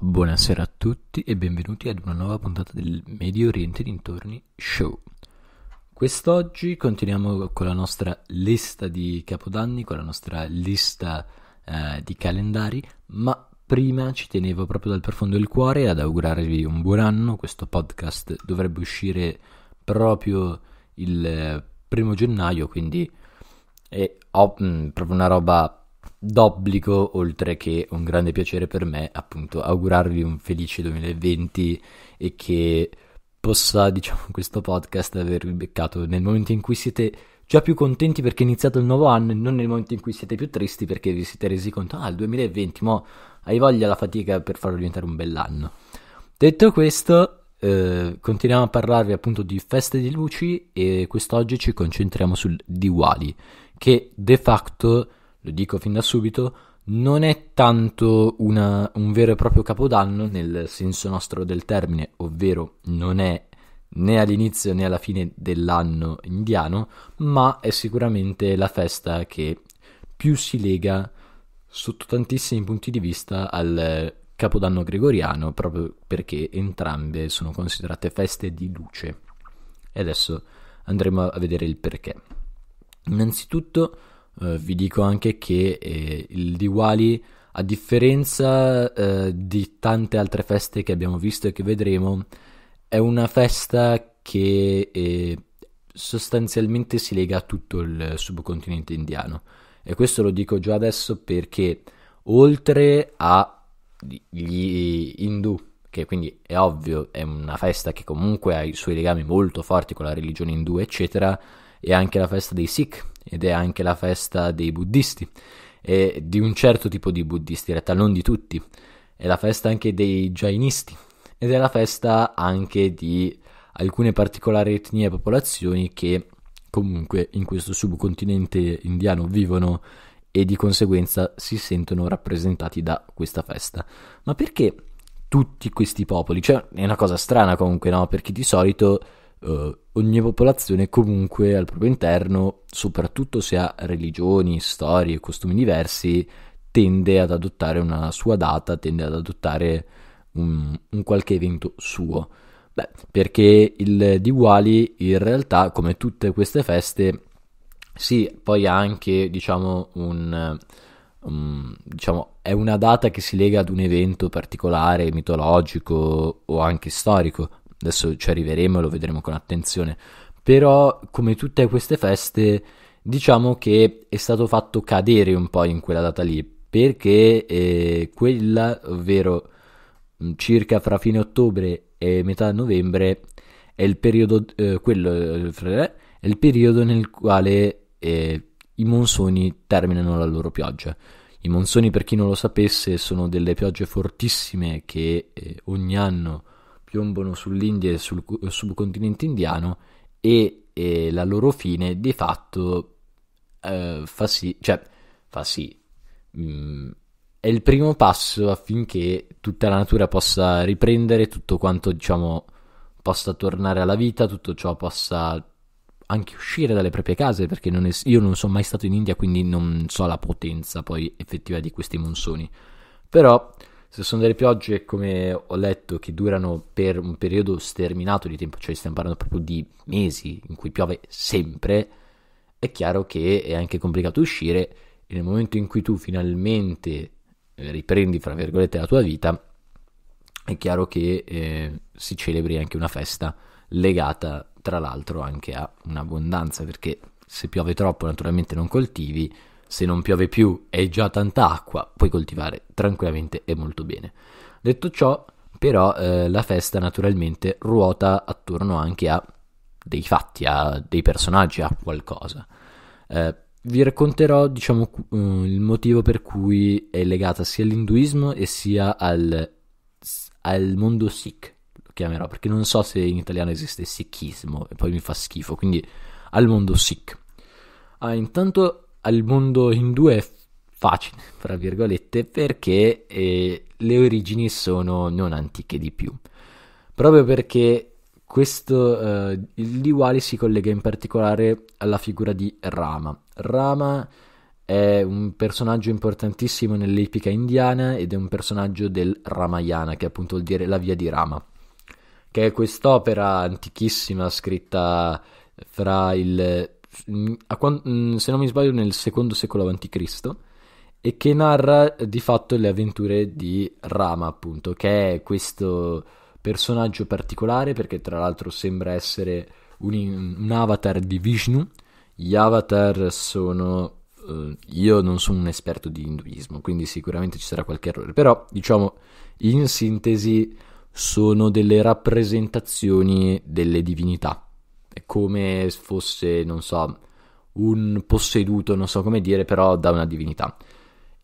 Buonasera a tutti e benvenuti ad una nuova puntata del Medio Oriente dintorni show. Quest'oggi continuiamo con la nostra lista di capodanni, con la nostra lista eh, di calendari, ma prima ci tenevo proprio dal profondo del cuore ad augurarvi un buon anno. Questo podcast dovrebbe uscire proprio il eh, primo gennaio, quindi è oh, mh, mm, proprio una roba d'obbligo, oltre che un grande piacere per me, appunto, augurarvi un felice 2020 e che possa, diciamo, questo podcast avervi beccato nel momento in cui siete già più contenti perché è iniziato il nuovo anno e non nel momento in cui siete più tristi perché vi siete resi conto, ah, il 2020, mo hai voglia la fatica per farlo diventare un bell'anno. Detto questo, eh, continuiamo a parlarvi appunto di feste di luci e quest'oggi ci concentriamo sul Diwali, che de facto lo dico fin da subito, non è tanto una, un vero e proprio capodanno nel senso nostro del termine, ovvero non è né all'inizio né alla fine dell'anno indiano, ma è sicuramente la festa che più si lega sotto tantissimi punti di vista al capodanno gregoriano, proprio perché entrambe sono considerate feste di luce. E adesso andremo a vedere il perché. Innanzitutto, eh, vi dico anche che eh, il Diwali, a differenza eh, di tante altre feste che abbiamo visto e che vedremo, è una festa che eh, sostanzialmente si lega a tutto il subcontinente indiano. E questo lo dico già adesso perché oltre agli indù, che quindi è ovvio, è una festa che comunque ha i suoi legami molto forti con la religione indù, eccetera, è anche la festa dei Sikh, ed è anche la festa dei buddisti e di un certo tipo di buddisti, in realtà non di tutti. È la festa anche dei jainisti ed è la festa anche di alcune particolari etnie e popolazioni che comunque in questo subcontinente indiano vivono e di conseguenza si sentono rappresentati da questa festa. Ma perché tutti questi popoli? Cioè, è una cosa strana comunque, no? Perché di solito eh, ogni popolazione comunque al proprio interno, soprattutto se ha religioni, storie e costumi diversi, tende ad adottare una sua data, tende ad adottare un, un qualche evento suo. Beh, perché il Diwali in realtà, come tutte queste feste, sì, poi ha anche, diciamo, un... Um, diciamo, è una data che si lega ad un evento particolare, mitologico o anche storico, adesso ci arriveremo e lo vedremo con attenzione, però come tutte queste feste diciamo che è stato fatto cadere un po' in quella data lì, perché eh, quella, ovvero mm, circa fra fine ottobre e metà novembre, è il periodo, eh, quello, eh, è il periodo nel quale eh, i monsoni terminano la loro pioggia. I monsoni, per chi non lo sapesse, sono delle piogge fortissime che eh, ogni anno piombano sull'India e sul subcontinente indiano e, e la loro fine di fatto eh, fa sì, cioè fa sì, mh, mm, è il primo passo affinché tutta la natura possa riprendere tutto quanto diciamo possa tornare alla vita, tutto ciò possa anche uscire dalle proprie case perché non es- io non sono mai stato in India quindi non so la potenza poi effettiva di questi monsoni però se sono delle piogge, come ho letto, che durano per un periodo sterminato di tempo, cioè stiamo parlando proprio di mesi in cui piove sempre, è chiaro che è anche complicato uscire e nel momento in cui tu finalmente eh, riprendi, fra virgolette, la tua vita, è chiaro che eh, si celebri anche una festa legata, tra l'altro, anche a un'abbondanza, perché se piove troppo naturalmente non coltivi se non piove più e già tanta acqua, puoi coltivare tranquillamente e molto bene. Detto ciò, però eh, la festa naturalmente ruota attorno anche a dei fatti, a dei personaggi, a qualcosa. Eh, vi racconterò diciamo, eh, il motivo per cui è legata sia all'induismo e sia al, al, mondo Sikh, lo chiamerò, perché non so se in italiano esiste sikhismo e poi mi fa schifo, quindi al mondo Sikh. Ah, intanto al mondo indù è facile, fra virgolette, perché eh, le origini sono non antiche di più. Proprio perché questo eh, Liwali si collega in particolare alla figura di Rama. Rama è un personaggio importantissimo nell'epica indiana ed è un personaggio del Ramayana, che appunto vuol dire la via di Rama, che è quest'opera antichissima scritta fra il a, mm, se non mi sbaglio nel secondo secolo a.C. e che narra eh, di fatto le avventure di Rama, appunto, che è questo personaggio particolare perché tra l'altro sembra essere un, un avatar di Vishnu. Gli avatar sono eh, io non sono un esperto di induismo, quindi sicuramente ci sarà qualche errore, però diciamo in sintesi sono delle rappresentazioni delle divinità come fosse, non so, un posseduto, non so come dire, però da una divinità.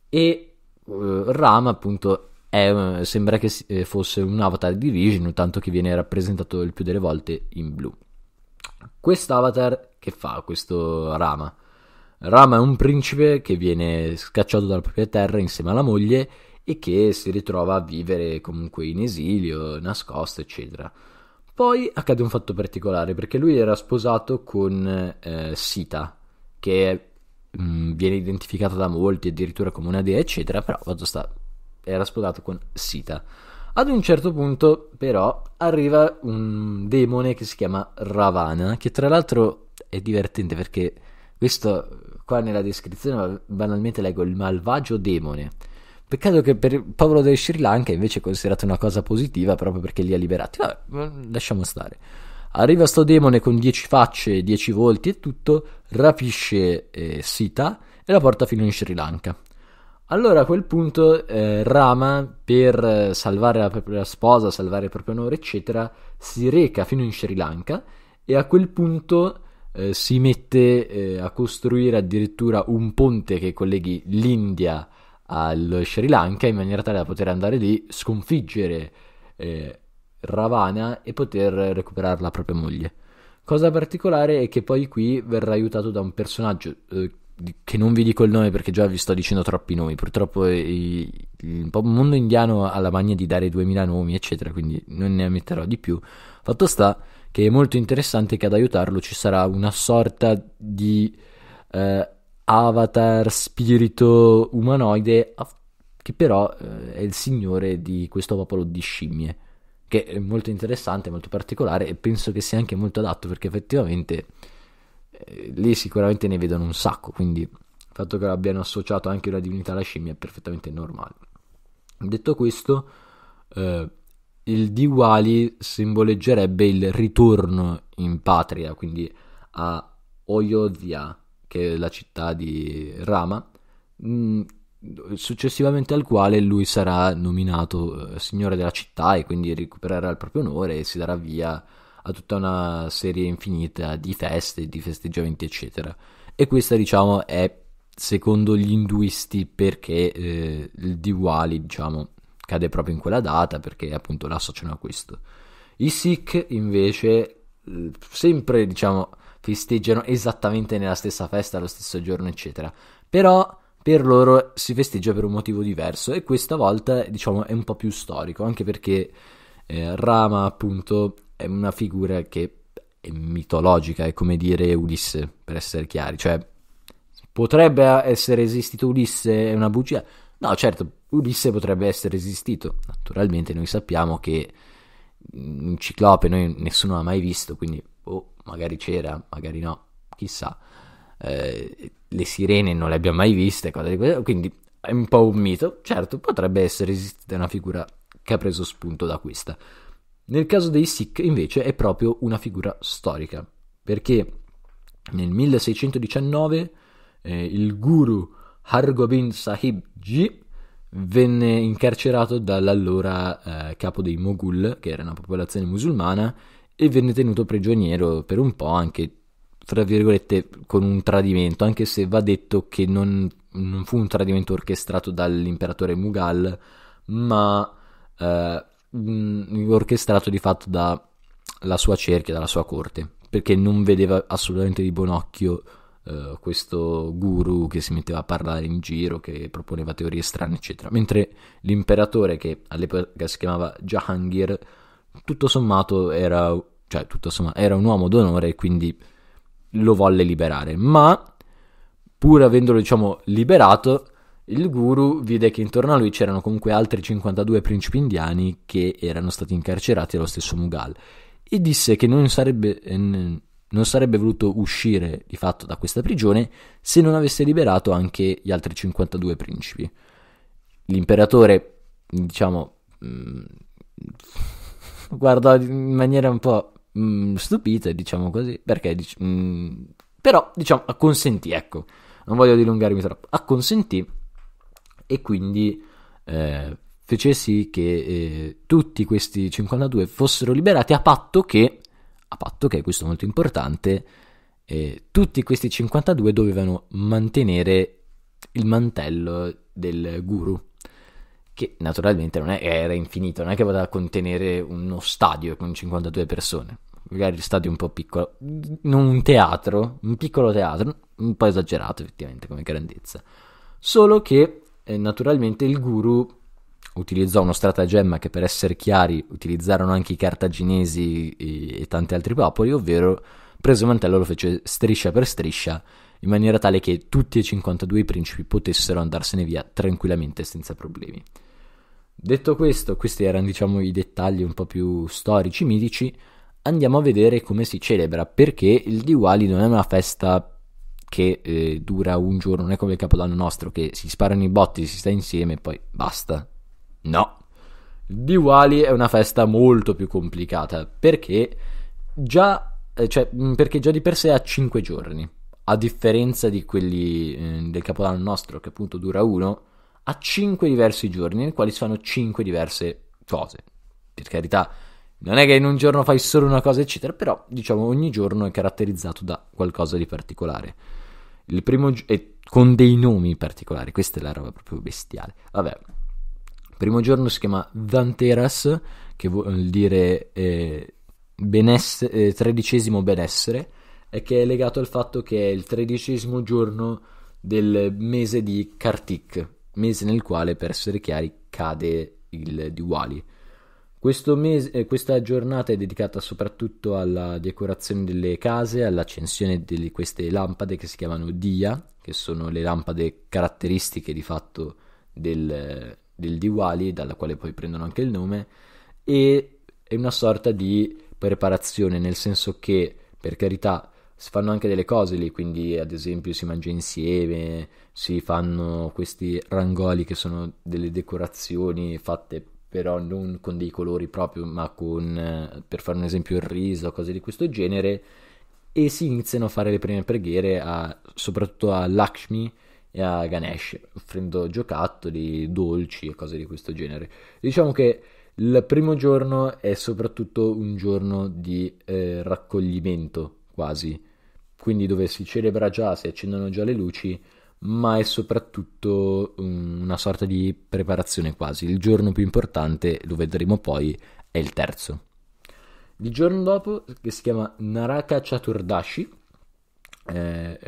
E uh, eh, Rama, appunto, è, eh, sembra che eh, fosse un avatar di Vision, tanto che viene rappresentato il più delle volte in blu. Quest'avatar che fa questo Rama? Rama è un principe che viene scacciato dalla propria terra insieme alla moglie e che si ritrova a vivere comunque in esilio, nascosto, eccetera. Poi accade un fatto particolare perché lui era sposato con eh, Sita, che mh, mm, viene identificata da molti addirittura come una dea, eccetera, però fatto sta, era sposato con Sita. Ad un certo punto, però, arriva un demone che si chiama Ravana, che tra l'altro è divertente perché questo qua nella descrizione banalmente leggo il malvagio demone Peccato che per il popolo del Sri Lanka invece è considerato una cosa positiva proprio perché li ha liberati. Vabbè, lasciamo stare. Arriva sto demone con 10 facce, 10 volti e tutto, rapisce eh, Sita e la porta fino in Sri Lanka. Allora a quel punto eh, Rama, per salvare la propria sposa, salvare il proprio onore, eccetera, si reca fino in Sri Lanka e a quel punto eh, si mette eh, a costruire addirittura un ponte che colleghi l'India allo Sri Lanka in maniera tale da poter andare lì, sconfiggere eh, Ravana e poter recuperare la propria moglie. Cosa particolare è che poi qui verrà aiutato da un personaggio eh, che non vi dico il nome perché già vi sto dicendo troppi nomi. Purtroppo il, il mondo indiano ha la mania di dare 2000 nomi, eccetera, quindi non ne ammetterò di più. Fatto sta che è molto interessante che ad aiutarlo ci sarà una sorta di eh, avatar spirito umanoide che però eh, è il signore di questo popolo di scimmie che è molto interessante, molto particolare e penso che sia anche molto adatto perché effettivamente eh, lì sicuramente ne vedono un sacco, quindi il fatto che abbiano associato anche una divinità alla scimmia è perfettamente normale. Detto questo, eh, il Diwali simboleggerebbe il ritorno in patria, quindi a Oyodhya, che è la città di Rama, mm, successivamente al quale lui sarà nominato eh, signore della città e quindi recupererà il proprio onore e si darà via a tutta una serie infinita di feste, di festeggiamenti, eccetera. E questa, diciamo, è secondo gli induisti perché eh, il Diwali, diciamo, cade proprio in quella data perché appunto l'associano a questo. I Sikh invece sempre diciamo festeggiano esattamente nella stessa festa, lo stesso giorno, eccetera. Però per loro si festeggia per un motivo diverso e questa volta, diciamo, è un po' più storico, anche perché eh, Rama, appunto, è una figura che è mitologica, è come dire Ulisse, per essere chiari, cioè potrebbe essere esistito Ulisse, è una bugia. No, certo, Ulisse potrebbe essere esistito. Naturalmente noi sappiamo che un ciclope noi nessuno ha mai visto, quindi o boh, magari c'era, magari no, chissà. Eh, le sirene non le abbiamo mai viste, quindi è un po' un mito. Certo, potrebbe essere esistita una figura che ha preso spunto da questa. Nel caso dei Sikh invece è proprio una figura storica, perché nel 1619 eh, il guru Hargobind Sahib Ji venne incarcerato dall'allora eh, capo dei Moghul, che era una popolazione musulmana, e venne tenuto prigioniero per un po' anche, fra virgolette, con un tradimento, anche se va detto che non, non fu un tradimento orchestrato dall'imperatore Mughal, ma eh, orchestrato di fatto dalla sua cerchia, dalla sua corte, perché non vedeva assolutamente di buon occhio Uh, questo guru che si metteva a parlare in giro, che proponeva teorie strane, eccetera. Mentre l'imperatore, che all'epoca si chiamava Jahangir, tutto sommato era, cioè, tutto sommato, era un uomo d'onore e quindi lo volle liberare. Ma pur avendolo diciamo, liberato, il guru vide che intorno a lui c'erano comunque altri 52 principi indiani che erano stati incarcerati dallo stesso Mughal e disse che non sarebbe, eh, non sarebbe voluto uscire di fatto da questa prigione se non avesse liberato anche gli altri 52 principi. L'imperatore, diciamo, mm, guardò in maniera un po' mh, mm, stupita, diciamo così, perché dic- mh, mm, però diciamo acconsentì, ecco, non voglio dilungarmi troppo, acconsentì e quindi eh, fece sì che eh, tutti questi 52 fossero liberati a patto che, a patto che, questo è molto importante, eh, tutti questi 52 dovevano mantenere il mantello del guru che naturalmente non è, era infinito, non è che poteva contenere uno stadio con 52 persone, magari stadio un po' piccolo, non un teatro, un piccolo teatro, un po' esagerato effettivamente come grandezza, solo che eh, naturalmente il guru utilizzò uno stratagemma che per essere chiari utilizzarono anche i cartaginesi e, e tanti altri popoli, ovvero prese il mantello e lo fece striscia per striscia in maniera tale che tutti e 52 i principi potessero andarsene via tranquillamente senza problemi. Detto questo, questi erano diciamo i dettagli un po' più storici, mitici, andiamo a vedere come si celebra, perché il Diwali non è una festa che eh, dura un giorno, non è come il Capodanno nostro che si sparano i botti, si sta insieme e poi basta. No. Il Diwali è una festa molto più complicata, perché già, eh, cioè, mm, perché già di per sé ha 5 giorni, a differenza di quelli eh, del Capodanno nostro che appunto dura uno a 5 diversi giorni nei quali si fanno 5 diverse cose. Per carità, non è che in un giorno fai solo una cosa, eccetera, però diciamo ogni giorno è caratterizzato da qualcosa di particolare. Il primo gi- e con dei nomi particolari, questa è la roba proprio bestiale. Vabbè. Il primo giorno si chiama Danteras, che vuol dire eh, beness- eh, tredicesimo benessere, e che è legato al fatto che è il tredicesimo giorno del mese di Kartik, mese nel quale, per essere chiari, cade il Diwali. Mese, eh, questa giornata è dedicata soprattutto alla decorazione delle case, all'accensione di queste lampade che si chiamano Dia, che sono le lampade caratteristiche di fatto del, del Diwali, dalla quale poi prendono anche il nome, e è una sorta di preparazione, nel senso che, per carità, si fanno anche delle cose lì, quindi ad esempio si mangia insieme, si fanno questi rangoli che sono delle decorazioni fatte però non con dei colori proprio, ma con, eh, per fare un esempio, il riso, cose di questo genere, e si iniziano a fare le prime preghiere a, soprattutto a Lakshmi e a Ganesh, offrendo giocattoli, dolci e cose di questo genere. Diciamo che il primo giorno è soprattutto un giorno di eh, raccoglimento quasi. Quindi dove si celebra già, si accendono già le luci, ma è soprattutto mm, una sorta di preparazione quasi. Il giorno più importante, lo vedremo poi, è il terzo. Il giorno dopo, che si chiama Naraka Chaturdashi, eh,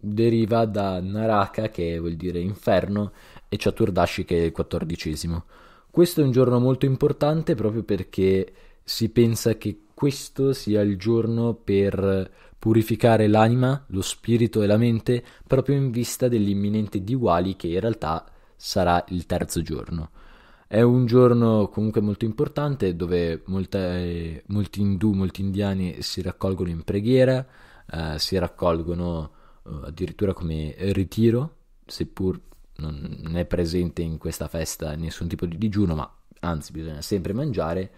deriva da Naraka, che vuol dire inferno, e Chaturdashi, che è il quattordicesimo. Questo è un giorno molto importante proprio perché si pensa che questo sia il giorno per purificare l'anima, lo spirito e la mente proprio in vista dell'imminente Diwali che in realtà sarà il terzo giorno. È un giorno comunque molto importante dove molte, eh, molti indù, molti indiani si raccolgono in preghiera, eh, si raccolgono eh, addirittura come ritiro, seppur non è presente in questa festa nessun tipo di digiuno, ma anzi bisogna sempre mangiare.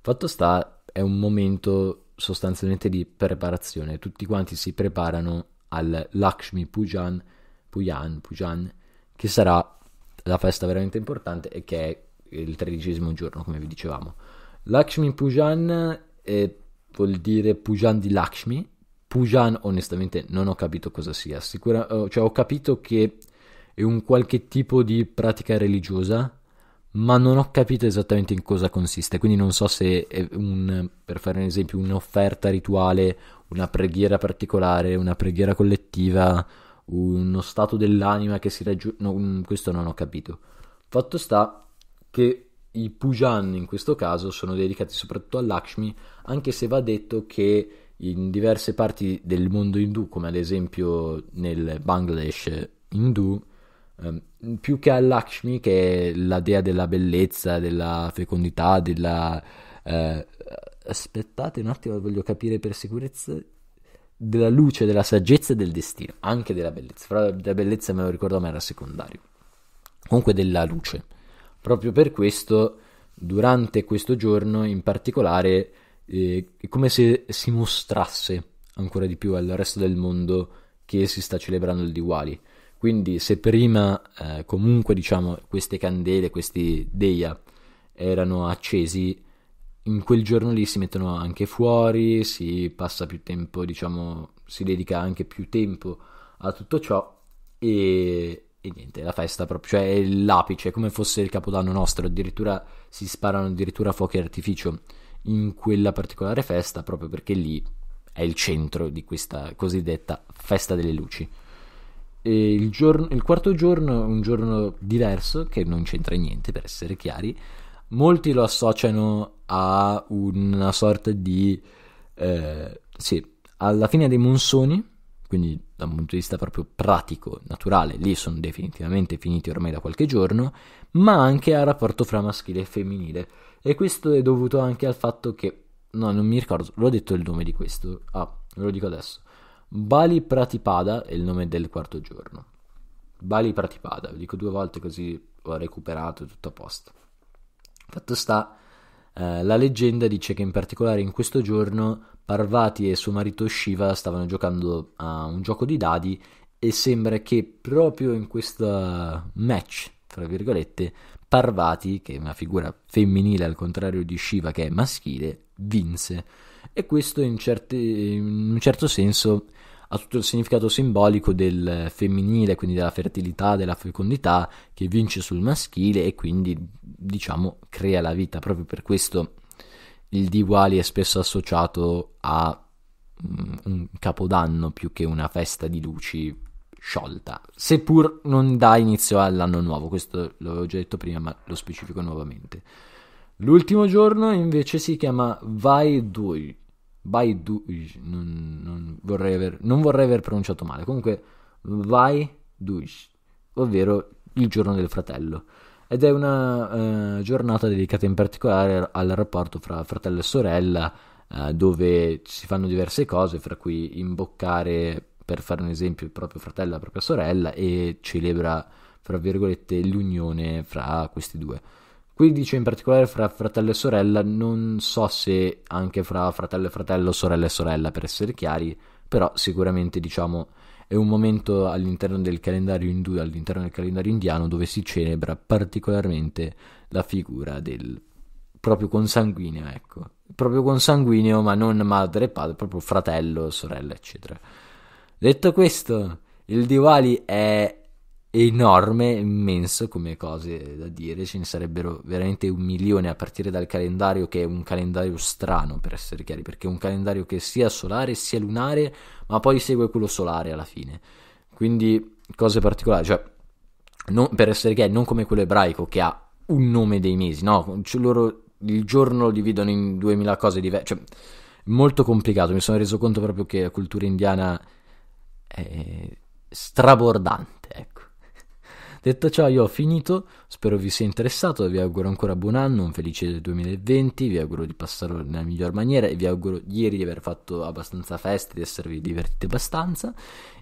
Fatto sta è un momento sostanzialmente di preparazione. Tutti quanti si preparano al Lakshmi Pujan, Pujan, Pujan, che sarà la festa veramente importante e che è il tredicesimo giorno, come vi dicevamo. Lakshmi Pujan è, eh, vuol dire Pujan di Lakshmi. Pujan, onestamente, non ho capito cosa sia. Sicura, eh, cioè, ho capito che è un qualche tipo di pratica religiosa ma non ho capito esattamente in cosa consiste, quindi non so se un, per fare un esempio un'offerta rituale, una preghiera particolare, una preghiera collettiva, uno stato dell'anima che si raggiunge, no, mm, questo non ho capito. Fatto sta che i pujan in questo caso sono dedicati soprattutto a Lakshmi, anche se va detto che in diverse parti del mondo indù, come ad esempio nel Bangladesh indù, ehm, più che a Lakshmi, che è la dea della bellezza, della fecondità, della... Eh, aspettate un attimo, voglio capire per sicurezza della luce, della saggezza e del destino, anche della bellezza. Però la bellezza me lo ricordo ma era secondario. Comunque della luce. Proprio per questo, durante questo giorno in particolare, eh, è come se si mostrasse ancora di più al resto del mondo che si sta celebrando il Diwali. Quindi se prima eh, comunque diciamo queste candele, questi deia erano accesi, in quel giorno lì si mettono anche fuori, si passa più tempo, diciamo, si dedica anche più tempo a tutto ciò e, e niente, la festa proprio, cioè è l'apice, è come fosse il capodanno nostro, addirittura si sparano addirittura fuochi d'artificio in quella particolare festa proprio perché lì è il centro di questa cosiddetta festa delle luci il, giorno, il, quarto giorno è un giorno diverso, che non c'entra niente per essere chiari. Molti lo associano a una sorta di... Eh, sì, alla fine dei monsoni, quindi da un punto di vista proprio pratico, naturale, lì sono definitivamente finiti ormai da qualche giorno, ma anche al rapporto fra maschile e femminile. E questo è dovuto anche al fatto che... No, non mi ricordo, l'ho detto il nome di questo. Ah, ve lo dico adesso Bali Pratipada è il nome del quarto giorno. Bali Pratipada, lo dico due volte così ho recuperato tutto a posto. Fatto sta, eh, la leggenda dice che in particolare in questo giorno Parvati e suo marito Shiva stavano giocando a un gioco di dadi e sembra che proprio in questo match, tra virgolette, Parvati, che è una figura femminile al contrario di Shiva che è maschile, vinse e questo in, certi, in un certo senso ha tutto il significato simbolico del femminile, quindi della fertilità, della fecondità che vince sul maschile e quindi diciamo crea la vita. Proprio per questo il D uguali è spesso associato a mm, un capodanno più che una festa di luci sciolta, seppur non dà inizio all'anno nuovo, questo l'avevo già detto prima, ma lo specifico nuovamente. L'ultimo giorno invece si chiama Vai Baiduj, non, non, vorrei aver, non vorrei aver pronunciato male, comunque Baiduj, ovvero il giorno del fratello. Ed è una eh, giornata dedicata in particolare al rapporto fra fratello e sorella, eh, dove si fanno diverse cose, fra cui imboccare, per fare un esempio, il proprio fratello e la propria sorella e celebra, fra virgolette, l'unione fra questi due. Qui dice in particolare fra fratello e sorella, non so se anche fra fratello e fratello, sorella e sorella per essere chiari, però sicuramente diciamo è un momento all'interno del calendario indù, all'interno del calendario indiano dove si celebra particolarmente la figura del proprio consanguineo, ecco, proprio consanguineo ma non madre e padre, proprio fratello, sorella, eccetera. Detto questo, il Diwali è enorme, immenso come cose da dire, ce ne sarebbero veramente un milione a partire dal calendario che è un calendario strano per essere chiari, perché è un calendario che sia solare sia lunare, ma poi segue quello solare alla fine. Quindi cose particolari, cioè non, per essere chiari, non come quello ebraico che ha un nome dei mesi, no, cioè, loro il giorno lo dividono in 2000 cose diverse, cioè molto complicato, mi sono reso conto proprio che la cultura indiana è strabordante Detto ciò, io ho finito. Spero vi sia interessato. Vi auguro ancora buon anno, un felice 2020. Vi auguro di passarlo nella miglior maniera. E vi auguro ieri di aver fatto abbastanza feste, di esservi divertiti abbastanza.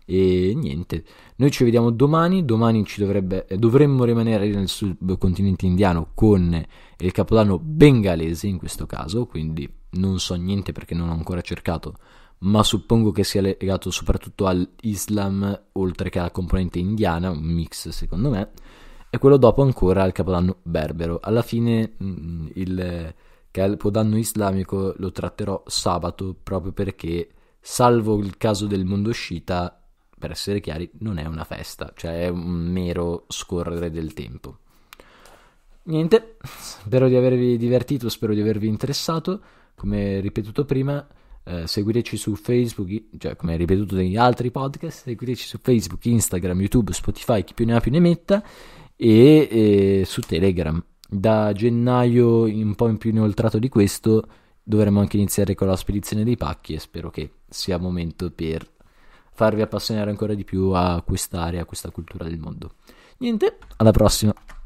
E niente, noi ci vediamo domani. Domani ci dovrebbe, eh, dovremmo rimanere nel subcontinente indiano con il capodanno bengalese in questo caso. Quindi non so niente perché non ho ancora cercato ma suppongo che sia legato soprattutto all'Islam, oltre che alla componente indiana, un mix secondo me, e quello dopo ancora al capodanno berbero. Alla fine mm, il capodanno islamico lo tratterò sabato proprio perché, salvo il caso del mondo sciita, per essere chiari, non è una festa, cioè è un mero scorrere del tempo. Niente, spero di avervi divertito, spero di avervi interessato, come ripetuto prima eh, seguiteci su Facebook, cioè come ripetuto negli altri podcast, seguiteci su Facebook, Instagram, YouTube, Spotify, chi più ne ha più ne metta, e, e su Telegram. Da gennaio un po' in più inoltrato di questo dovremo anche iniziare con la spedizione dei pacchi e spero che sia momento per farvi appassionare ancora di più a quest'area, a questa cultura del mondo. Niente, alla prossima!